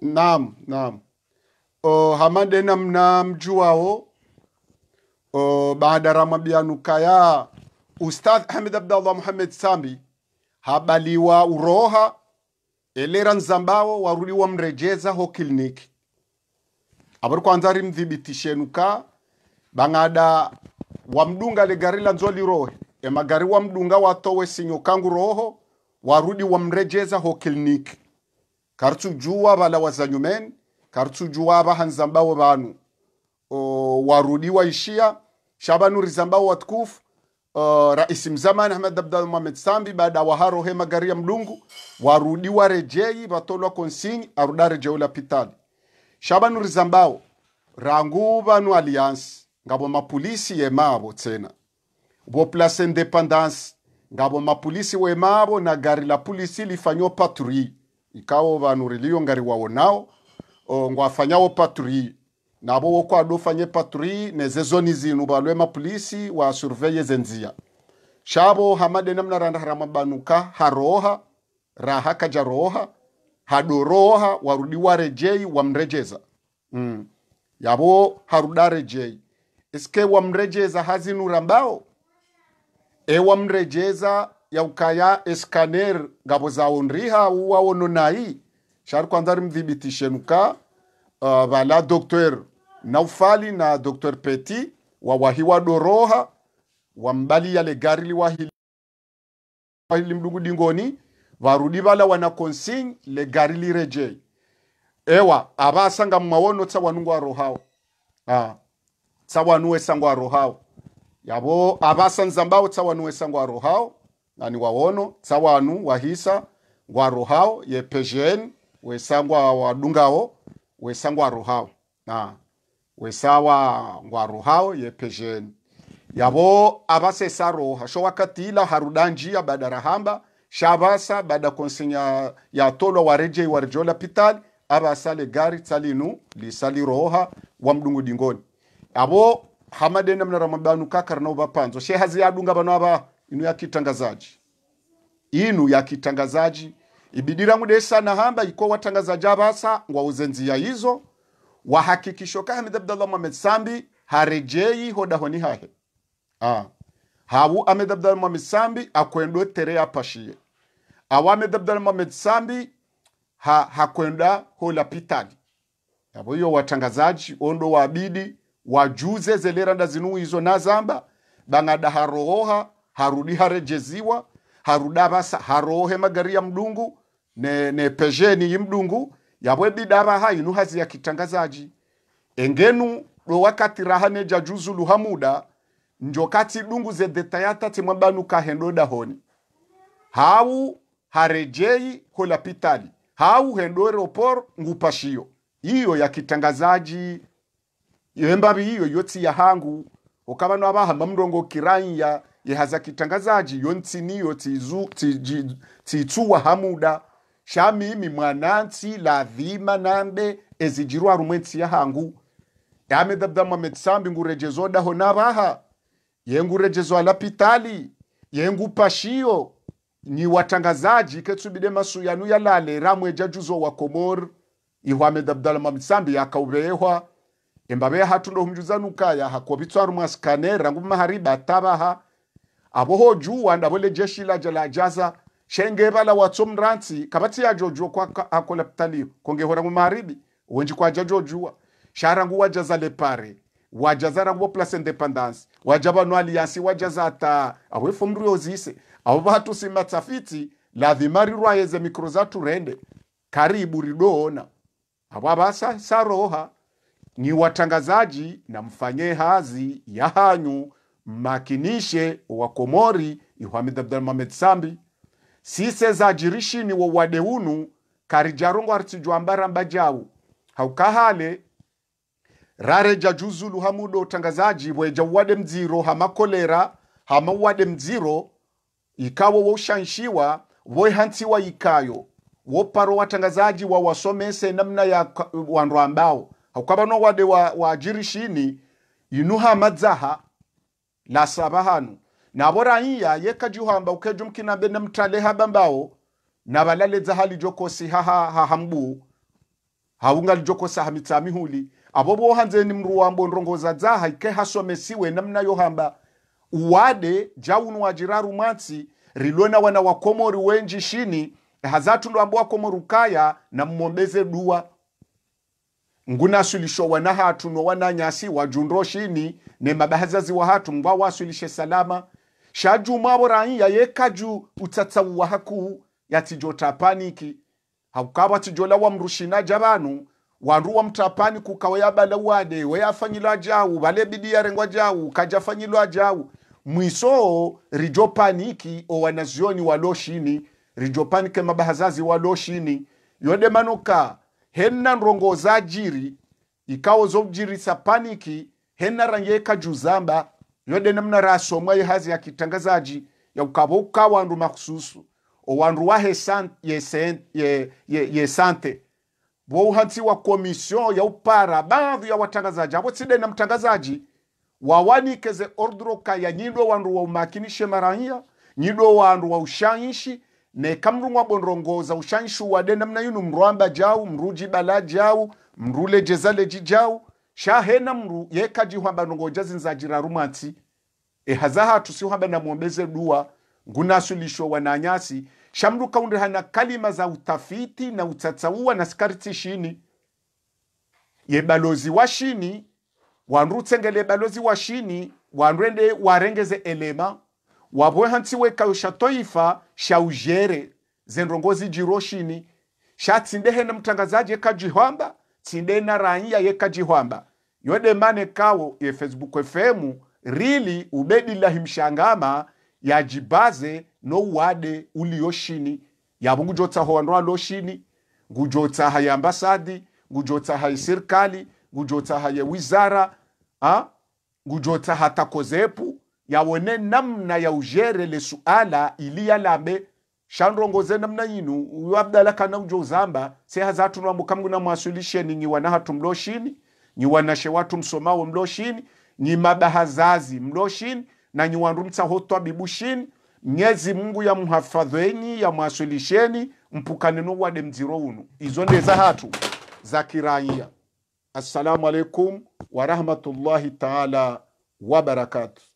Naam, naam. O, hamade namna mjuwao o, baada ramabyanukaya ustadh Hamid Abdallah Muhammad Sambi habaliwa uroha elera nzambao waruliwa mrejeza ho kliniki abari kwanza rimdhibitishenu bang'ada wamdunga le gari la nzoli rohe emagari wamdunga watowe sinyo kangu roho warudi wamrejeza ho kliniki kartsu juwa bala wazanyumen kartsu juwa bahanzambao banu o, warudiwa ishia shabanu rizambao watukufu Uh, rais mzamani Ahmed Abdal Mohamed Sambi baada waharo he magari ya mlungu warudiwa rejei watolwa konsinyi aruda rejeo la pitali shabanu rizambao rangu banu alliance ngabo mapolisi yemabo tsena bo place independance ngabo mapolisi wemabo na gari la polisi lifanywa patrouille ikao vanhu riliyo ngari waonao ngwafanyawo patrui navo wokwadofanye patrui nezezoni zinu ma police wa surveye hamade namna randa harama banuka haroha raha kaja roha hadoroha warudi wa mrejeza mm. haruda rejei eske e wa ewamrejeza yaukaya eskaner ngabo zawo ndriha uwawono nayi shari kwanza rimdhibitishe nuka uh, vala doktor naufali na doktor peti wawahiwa doroha wambali yale gari liwahili mdugu dingoni varudi vala wana consigne le gari lirejei ewa avasanga mmawono tsawanungu arohawo ah. tsawanuwe sangu arohawo yavo avasanzambawo tsawanuwe sangu arohawo nani wawono tsa wanu wahisa wa waruhao yepejeni wesangwa wadungawo wesangwa waruhao na wesawa ye yepejeni yabo abase abasesaroha sho wakatila ya badara hamba shabasa bada konsinya ya tolo wa wa reje rejola pital pitali abasale gari tsalinu li sali roha wa mdungu dingoni abo hamadena mna ramabanu kakarna ubapanzo shehazi yadunga bano aba inu ya kitangazaji inu ya kitangazaji ibidira mudesa na hamba iko watangazaji abasa ngwauze nzia hizo wahakikishoka Hamid Abdallah Mohamed Sambi harejei hoda honi hahe ah. hawu Ahmed Abdallah Mohamed Sambi akwendo tere ya pashie awa Ahmed Abdallah Mohamed Sambi ha, hakwenda hola pitali yabo hiyo watangazaji ondo wabidi wajuze zelera ndazinu hizo nazamba bangadaharohoha harudi harejeziwa harudavasa harohe magari ya mdungu ne, ne pejeni yi yimdungu yawedidavaha inu hazi ya kitangazaji engenu do wakati rahane jajuzulu hamuda njokati dungu zedetayata timwambanu kahendo dahoni hau harejei holapitali hau hendo opor ngupashio iyo ya kitangazaji yembavi iyo yotsi ya hangu okavano avahamba mndongo ya yehaza kitangazaji yonsi niyo tsitsuwa hamuda shamimi mwanansi lavima nambe ezijirwa rumwensi yahangu yame dabdamwametsambi ngurejezodaho navaha yengurejezo alapitali yengupashiyo ni watangazaji ketsubide masuyanu yalale ramwe jajuzo wa komor ihwamed abdalmamsambi yakaubehwa embabe hatundo humjuzanuka ya yahakobitswarumwasikanera ngumahariba atabaha abohojua ndabole jeshi laja lajaza shenge bala watso mransi kabati ya jojo kwa akola ptali kongehora mu maribi wenji kwa jajojua sharangu wajaza lepare wajaza rangu place independence wajaba no alliance wajaza ata awe fumrio zise abo batu simatafiti lazimari rwayeze mikro za turende karibu ridoona abo abasa saroha ni watangazaji na mfanye hazi ya hanyu makinishe wakomori ihamid abdulmamed sambi sise zajirishini wo wadeunu karijarongo haritijwambaramba jawu haukahale rare juzulu hamudo utangazaji weja uwade mdziro hamakolera hama uwade mdziro ikawo woshanshiwa wohantiwa ikayo woparo watangazaji wawasomese namna ya wandu ambao haukabano wade wa, wa inuha madzaha lasaba hanu nabo raiya yekajuhamba ukeja mkinambe namtale haba mbao navalaleza halijokosi haha hahambuu haungalijokosa hamitsamihuli abo bohanzeni mruwambo ndrongoza dzaha ike hasomesiwe namna yohamba uwade jaunu wajiraru mwatsi rilona wana wakomori wenji shini hazatu ambo wakomori ukaya na mmombeze duwa nguna wana hatu no wana nyasi wa jundro shini ne mabahazazi wa wahathu ngwa wasilishe salama shaju ya mabo rai yayekaju utsatsau wahakuhu yatijotapaniki haukaba tijola mrushina jabanu wa mtapani kukawa ya bala wade weyafanyilwa jawu balebidi yarengwa jawu kajafanyilwa jawu mwiso o rijo paniki wanazioni rijopaniki shini rijo rijopanike mabahazazi shini yode manoka henna za jiri ikawo sa paniki henna ranyeka juzamba yode namna rasomwa yehazi yakitangazaji ya ukaboka wandu mahususu owandu wahe san, ye, ye, ye, ye sante bo wa komisyon ya upara ya watangazaji abo tside na mtangazaji wawanikeze ordroka ya nyindo wandu wa umakinishe maranya nyindo wandu wa ushainshi ne kamrungwa bonrongoza ushanshu wade namna yunu mruamba jau mruji bala jau mrule jezale jijau shahena mru yekaji hwamba nongoja zinzajira rumatsi ehazaha tusihwamba namwombeze dua ngunasulisho wananyasi shamru kaundi hana kalima za utafiti na utatawua na skariti shini ye balozi wa shini wanru wanrutsengele balozi wa shini wanrende warengeze elema wapowe hantsiwekayo sha toifa sha ujere zendrongozi jiroshini shatsindehe na mtangazaji yekajihwamba tsinde na raia yekajihwamba yodemane kawo ye facebook fm rili ubedilahi mshangama yajibaze no wade uliyoshini yabo ngujotsaho wandoa loshini ngujotsaha ya ambasadi ngujotsaha serikali ngujotsaha ya wizara ah, ngujotsaha takozepu yaone namna ya ujere le suala iliyalambe shanrongoze namna yinu uyo abdala kana ujo uzamba seha zatu nwamukamungu namwasulisheni nyiwana hatu mloshini she watu msomawo mloshini nyimabahazazi mloshini na nyiwanrumtsa hotwa bibushini mnyezi mungu ya muhafadhweni ya mwasulisheni mpukaneno wade mdziro unu izo ndeza hatu za kiraia assalamu alaikum warahmatullahi taala wabarakatuh